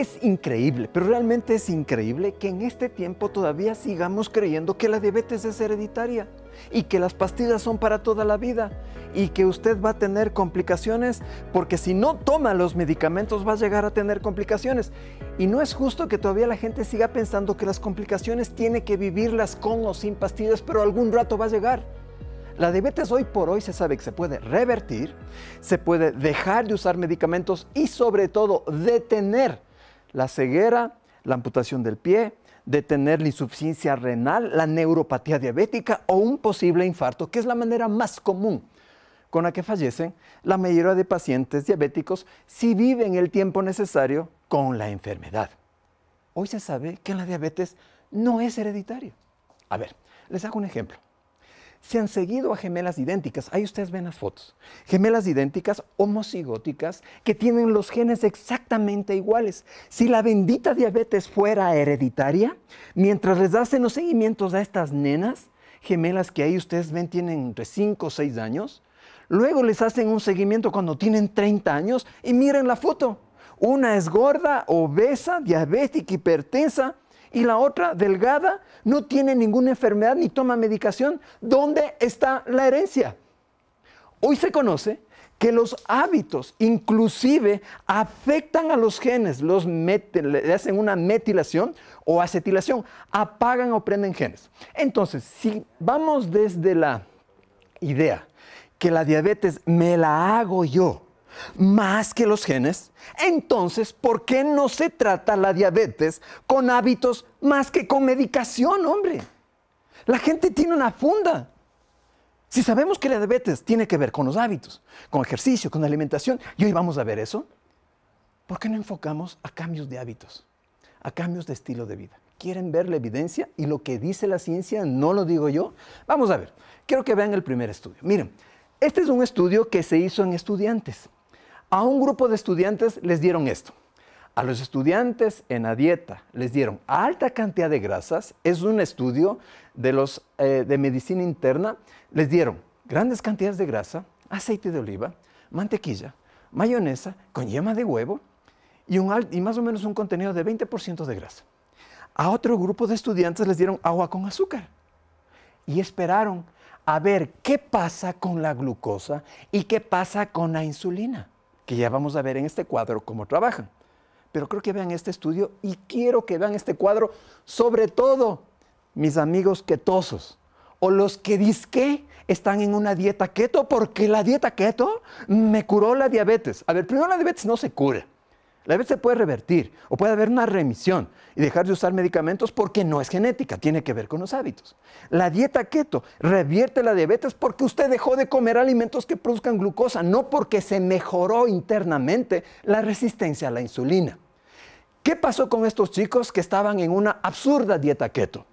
Es increíble, pero realmente es increíble que en este tiempo todavía sigamos creyendo que la diabetes es hereditaria y que las pastillas son para toda la vida y que usted va a tener complicaciones porque si no toma los medicamentos va a llegar a tener complicaciones. Y no es justo que todavía la gente siga pensando que las complicaciones tiene que vivirlas con o sin pastillas, pero algún rato va a llegar. La diabetes hoy por hoy se sabe que se puede revertir, se puede dejar de usar medicamentos y sobre todo detener la ceguera, la amputación del pie, de tener la insuficiencia renal, la neuropatía diabética o un posible infarto, que es la manera más común con la que fallecen la mayoría de pacientes diabéticos si viven el tiempo necesario con la enfermedad. Hoy se sabe que la diabetes no es hereditaria. A ver, les hago un ejemplo se han seguido a gemelas idénticas. Ahí ustedes ven las fotos. Gemelas idénticas, homocigóticas, que tienen los genes exactamente iguales. Si la bendita diabetes fuera hereditaria, mientras les hacen los seguimientos a estas nenas, gemelas que ahí ustedes ven tienen entre 5 o 6 años, luego les hacen un seguimiento cuando tienen 30 años y miren la foto. Una es gorda, obesa, diabética, hipertensa, y la otra, delgada, no tiene ninguna enfermedad ni toma medicación, ¿dónde está la herencia? Hoy se conoce que los hábitos inclusive afectan a los genes, los le hacen una metilación o acetilación, apagan o prenden genes. Entonces, si vamos desde la idea que la diabetes me la hago yo, más que los genes, entonces, ¿por qué no se trata la diabetes con hábitos más que con medicación, hombre? La gente tiene una funda. Si sabemos que la diabetes tiene que ver con los hábitos, con ejercicio, con alimentación, y hoy vamos a ver eso, ¿por qué no enfocamos a cambios de hábitos, a cambios de estilo de vida? ¿Quieren ver la evidencia y lo que dice la ciencia? No lo digo yo. Vamos a ver. Quiero que vean el primer estudio. Miren, este es un estudio que se hizo en estudiantes. A un grupo de estudiantes les dieron esto. A los estudiantes en la dieta les dieron alta cantidad de grasas, es un estudio de, los, eh, de medicina interna, les dieron grandes cantidades de grasa, aceite de oliva, mantequilla, mayonesa con yema de huevo y, y más o menos un contenido de 20% de grasa. A otro grupo de estudiantes les dieron agua con azúcar y esperaron a ver qué pasa con la glucosa y qué pasa con la insulina que ya vamos a ver en este cuadro cómo trabajan. Pero creo que vean este estudio y quiero que vean este cuadro, sobre todo mis amigos ketosos o los que disque están en una dieta keto porque la dieta keto me curó la diabetes. A ver, primero la diabetes no se cura. La diabetes se puede revertir o puede haber una remisión y dejar de usar medicamentos porque no es genética, tiene que ver con los hábitos. La dieta keto revierte la diabetes porque usted dejó de comer alimentos que produzcan glucosa, no porque se mejoró internamente la resistencia a la insulina. ¿Qué pasó con estos chicos que estaban en una absurda dieta keto?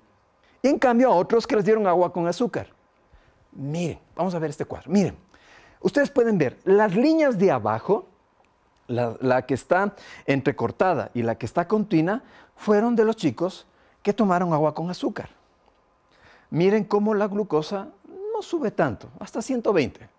Y en cambio a otros que les dieron agua con azúcar. Miren, vamos a ver este cuadro. Miren, ustedes pueden ver las líneas de abajo la, que está entrecortada y la que está continua, fueron de los chicos que tomaron agua con azúcar. Miren cómo la glucosa no sube tanto, hasta 120.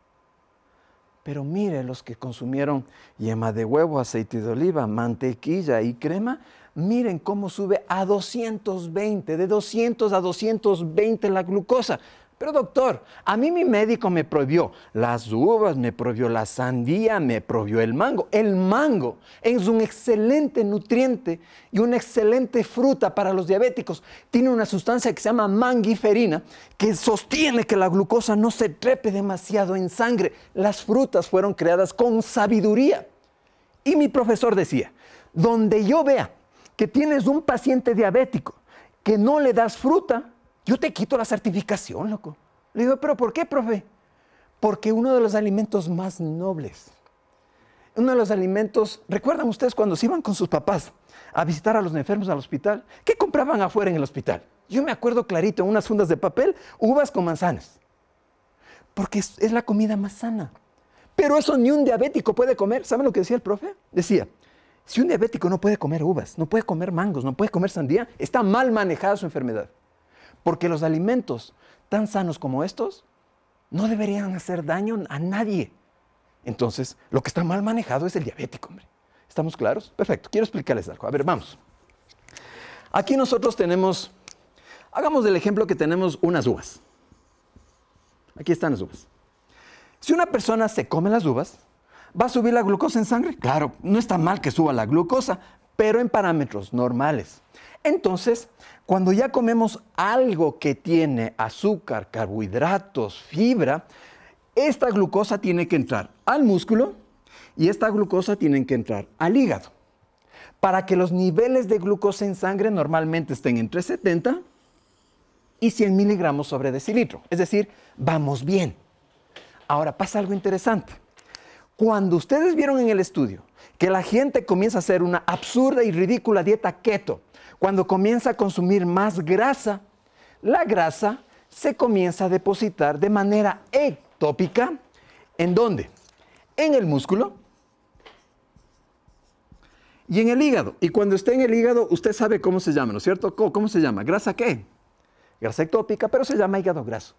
Pero miren los que consumieron yema de huevo, aceite de oliva, mantequilla y crema, miren cómo sube a 220, de 200 a 220 la glucosa. Pero doctor, a mí mi médico me prohibió las uvas, me prohibió la sandía, me prohibió el mango. El mango es un excelente nutriente y una excelente fruta para los diabéticos. Tiene una sustancia que se llama mangiferina que sostiene que la glucosa no se trepe demasiado en sangre. Las frutas fueron creadas con sabiduría. Y mi profesor decía, donde yo vea que tienes un paciente diabético que no le das fruta, yo te quito la certificación, loco. Le digo, pero ¿por qué, profe? Porque uno de los alimentos más nobles, uno de los alimentos, recuerdan ustedes cuando se iban con sus papás a visitar a los enfermos al hospital, ¿qué compraban afuera en el hospital? Yo me acuerdo clarito, unas fundas de papel, uvas con manzanas. Porque es, es la comida más sana. Pero eso ni un diabético puede comer. ¿Saben lo que decía el profe? Decía, si un diabético no puede comer uvas, no puede comer mangos, no puede comer sandía, está mal manejada su enfermedad. Porque los alimentos tan sanos como estos no deberían hacer daño a nadie. Entonces, lo que está mal manejado es el diabético, hombre. ¿Estamos claros? Perfecto. Quiero explicarles algo. A ver, vamos. Aquí nosotros tenemos, hagamos el ejemplo que tenemos unas uvas. Aquí están las uvas. Si una persona se come las uvas, ¿va a subir la glucosa en sangre? Claro, no está mal que suba la glucosa, pero en parámetros normales. Entonces, cuando ya comemos algo que tiene azúcar, carbohidratos, fibra, esta glucosa tiene que entrar al músculo y esta glucosa tiene que entrar al hígado. Para que los niveles de glucosa en sangre normalmente estén entre 70 y 100 miligramos sobre decilitro. Es decir, vamos bien. Ahora pasa algo interesante. Cuando ustedes vieron en el estudio que la gente comienza a hacer una absurda y ridícula dieta keto. Cuando comienza a consumir más grasa, la grasa se comienza a depositar de manera ectópica. ¿En dónde? En el músculo y en el hígado. Y cuando esté en el hígado, usted sabe cómo se llama, ¿no es cierto? ¿Cómo, cómo se llama? ¿Grasa qué? Grasa ectópica, pero se llama hígado graso.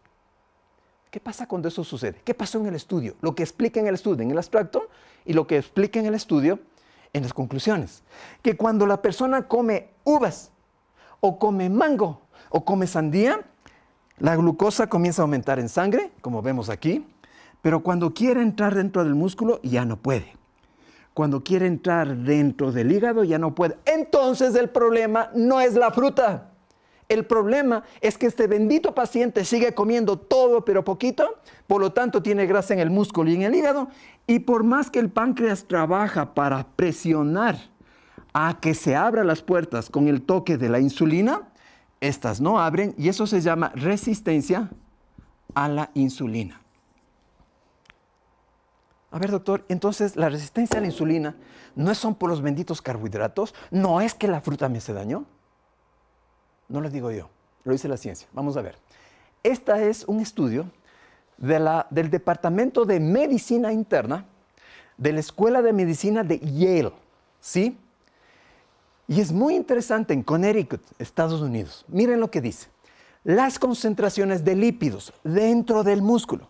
¿Qué pasa cuando eso sucede? ¿Qué pasó en el estudio? Lo que explica en el estudio, en el abstracto, y lo que explica en el estudio en las conclusiones. Que cuando la persona come uvas o come mango o come sandía, la glucosa comienza a aumentar en sangre, como vemos aquí, pero cuando quiere entrar dentro del músculo ya no puede. Cuando quiere entrar dentro del hígado ya no puede. Entonces el problema no es la fruta. El problema es que este bendito paciente sigue comiendo todo pero poquito, por lo tanto tiene grasa en el músculo y en el hígado, y por más que el páncreas trabaja para presionar a que se abran las puertas con el toque de la insulina, estas no abren y eso se llama resistencia a la insulina. A ver, doctor, entonces la resistencia a la insulina no son por los benditos carbohidratos, no es que la fruta me hace daño. No lo digo yo, lo dice la ciencia. Vamos a ver. Esta es un estudio del Departamento de Medicina Interna de la Escuela de Medicina de Yale, ¿sí? Y es muy interesante en Connecticut, Estados Unidos. Miren lo que dice. Las concentraciones de lípidos dentro del músculo,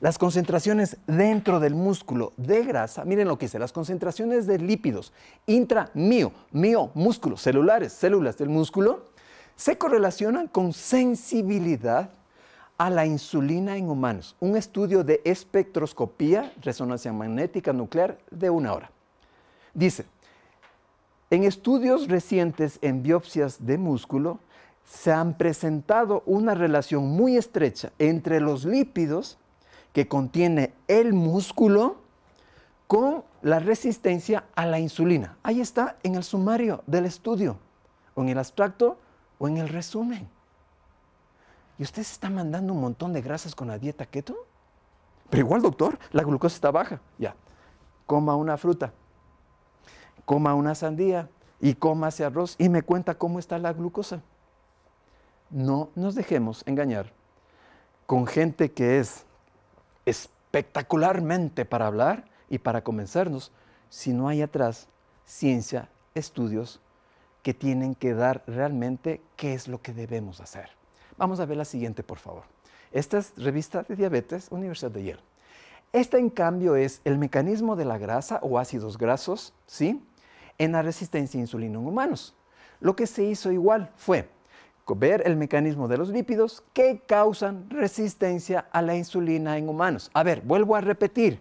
las concentraciones dentro del músculo de grasa, miren lo que dice, las concentraciones de lípidos intra mío, mío, músculo, celulares, células del músculo, se correlacionan con sensibilidad a la insulina en humanos. Un estudio de espectroscopía, resonancia magnética nuclear, de una hora. Dice, en estudios recientes en biopsias de músculo, se han presentado una relación muy estrecha entre los lípidos que contiene el músculo con la resistencia a la insulina. Ahí está en el sumario del estudio, o en el abstracto o en el resumen. ¿Y usted se está mandando un montón de grasas con la dieta keto? Pero igual, doctor, la glucosa está baja. Ya, coma una fruta, coma una sandía y coma ese arroz y me cuenta cómo está la glucosa. No nos dejemos engañar con gente que es espectacularmente para hablar y para convencernos si no hay atrás ciencia, estudios que tienen que dar realmente qué es lo que debemos hacer. Vamos a ver la siguiente, por favor. Esta es revista de diabetes, Universidad de Yale. Esta, en cambio, es el mecanismo de la grasa o ácidos grasos, ¿sí? En la resistencia a insulina en humanos. Lo que se hizo igual fue ver el mecanismo de los lípidos que causan resistencia a la insulina en humanos. A ver, vuelvo a repetir.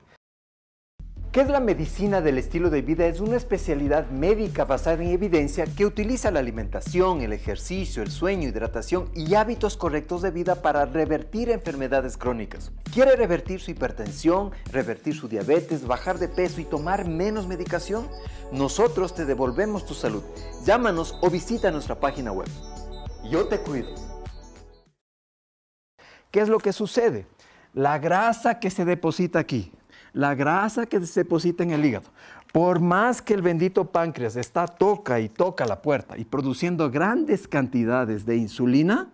¿Qué es la medicina del estilo de vida? Es una especialidad médica basada en evidencia que utiliza la alimentación, el ejercicio, el sueño, hidratación y hábitos correctos de vida para revertir enfermedades crónicas. ¿Quiere revertir su hipertensión, revertir su diabetes, bajar de peso y tomar menos medicación? Nosotros te devolvemos tu salud. Llámanos o visita nuestra página web. Yo te cuido. ¿Qué es lo que sucede? La grasa que se deposita aquí la grasa que se deposita en el hígado, por más que el bendito páncreas está toca y toca la puerta y produciendo grandes cantidades de insulina,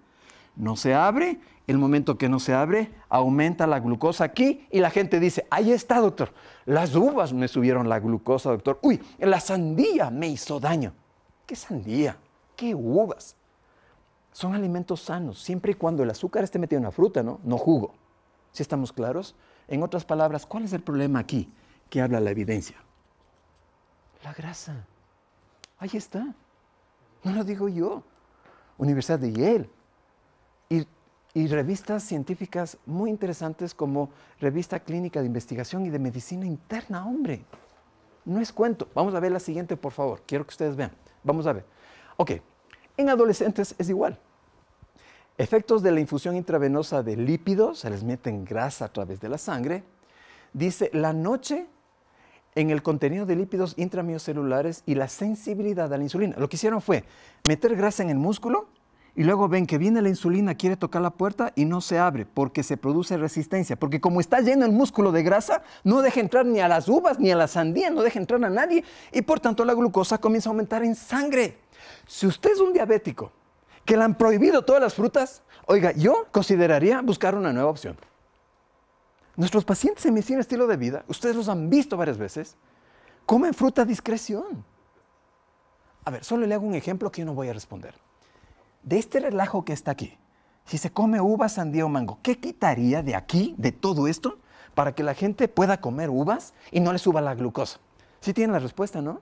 no se abre. El momento que no se abre, aumenta la glucosa aquí y la gente dice, ahí está, doctor, las uvas me subieron la glucosa, doctor. Uy, la sandía me hizo daño. ¿Qué sandía? ¿Qué uvas? Son alimentos sanos, siempre y cuando el azúcar esté metido en la fruta, ¿no? No jugo. ¿Sí estamos claros? En otras palabras, ¿cuál es el problema aquí que habla la evidencia? La grasa. Ahí está. No lo digo yo. Universidad de Yale. Y, revistas científicas muy interesantes como Revista Clínica de Investigación y de Medicina Interna, hombre. No es cuento. Vamos a ver la siguiente, por favor. Quiero que ustedes vean. Vamos a ver. Ok. En adolescentes es igual. Efectos de la infusión intravenosa de lípidos, se les mete grasa a través de la sangre. Dice, la noche en el contenido de lípidos intramiocelulares y la sensibilidad a la insulina. Lo que hicieron fue meter grasa en el músculo y luego ven que viene la insulina, quiere tocar la puerta y no se abre porque se produce resistencia. Porque como está lleno el músculo de grasa, no deja entrar ni a las uvas ni a la sandía, no deja entrar a nadie y por tanto la glucosa comienza a aumentar en sangre. Si usted es un diabético que le han prohibido todas las frutas, oiga, yo consideraría buscar una nueva opción. Nuestros pacientes en medicina estilo de vida, ustedes los han visto varias veces, comen fruta a discreción. A ver, solo le hago un ejemplo que yo no voy a responder. De este relajo que está aquí, si se come uva, sandía o mango, ¿qué quitaría de aquí, de todo esto, para que la gente pueda comer uvas y no le suba la glucosa? ¿Sí tienen la respuesta, no?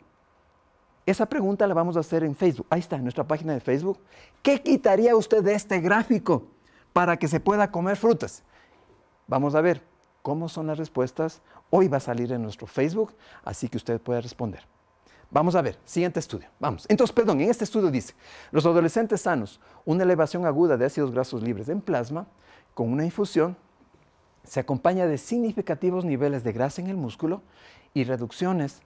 Esa pregunta la vamos a hacer en Facebook. Ahí está, en nuestra página de Facebook. ¿Qué quitaría usted de este gráfico para que se pueda comer frutas? Vamos a ver cómo son las respuestas. Hoy va a salir en nuestro Facebook, así que usted puede responder. Vamos a ver, siguiente estudio. Vamos. Entonces, perdón, en este estudio dice, los adolescentes sanos, una elevación aguda de ácidos grasos libres en plasma con una infusión se acompaña de significativos niveles de grasa en el músculo y reducciones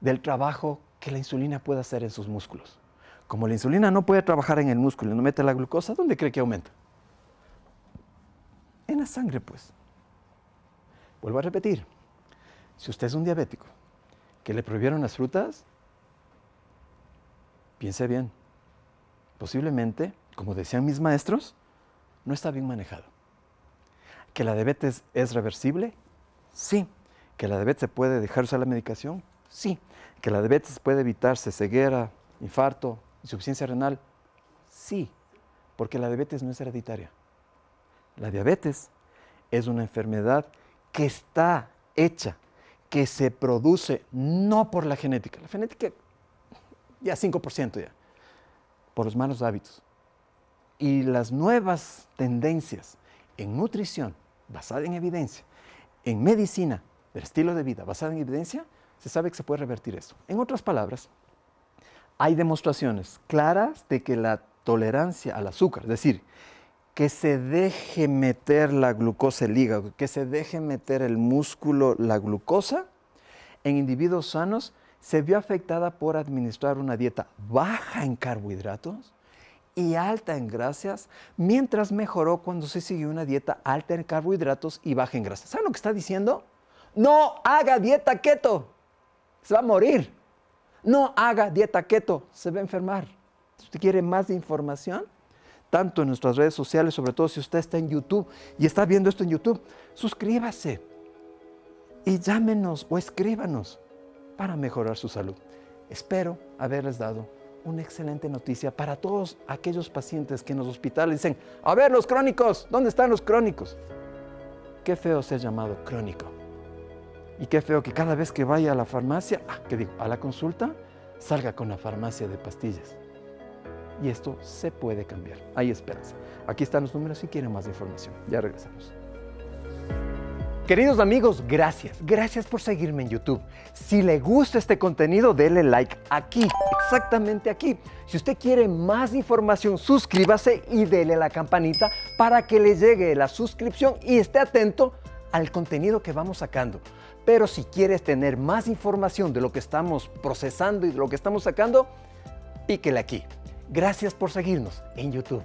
del trabajo que la insulina puede hacer en sus músculos. Como la insulina no puede trabajar en el músculo y no mete la glucosa, ¿dónde cree que aumenta? En la sangre, pues. Vuelvo a repetir, si usted es un diabético que le prohibieron las frutas, piense bien. Posiblemente, como decían mis maestros, no está bien manejado. ¿Que la diabetes es reversible? Sí. ¿Que la diabetes se puede dejar usar la medicación? Sí. ¿Que la diabetes puede evitarse ceguera, infarto, insuficiencia renal? Sí, porque la diabetes no es hereditaria. La diabetes es una enfermedad que está hecha, que se produce no por la genética. La genética ya 5% ya, por los malos hábitos. Y las nuevas tendencias en nutrición basada en evidencia, en medicina, del estilo de vida basada en evidencia, se sabe que se puede revertir eso. En otras palabras, hay demostraciones claras de que la tolerancia al azúcar, es decir, que se deje meter la glucosa el hígado, que se deje meter el músculo la glucosa, en individuos sanos se vio afectada por administrar una dieta baja en carbohidratos y alta en grasas, mientras mejoró cuando se siguió una dieta alta en carbohidratos y baja en grasas. ¿Saben lo que está diciendo? No haga dieta keto se va a morir. No haga dieta keto, se va a enfermar. Si usted quiere más información, tanto en nuestras redes sociales, sobre todo si usted está en YouTube y está viendo esto en YouTube, suscríbase y llámenos o escríbanos para mejorar su salud. Espero haberles dado una excelente noticia para todos aquellos pacientes que en los hospitales dicen, a ver los crónicos, ¿dónde están los crónicos? Qué feo ser llamado crónico. Y qué feo que cada vez que vaya a la farmacia, ah, que digo, a la consulta, salga con la farmacia de pastillas. Y esto se puede cambiar. Ahí esperanza. Aquí están los números si quieren más información. Ya regresamos. Queridos amigos, gracias. Gracias por seguirme en YouTube. Si le gusta este contenido, dele like aquí, exactamente aquí. Si usted quiere más información, suscríbase y dele la campanita para que le llegue la suscripción y esté atento al contenido que vamos sacando. Pero si quieres tener más información de lo que estamos procesando y de lo que estamos sacando, píquele aquí. Gracias por seguirnos en YouTube.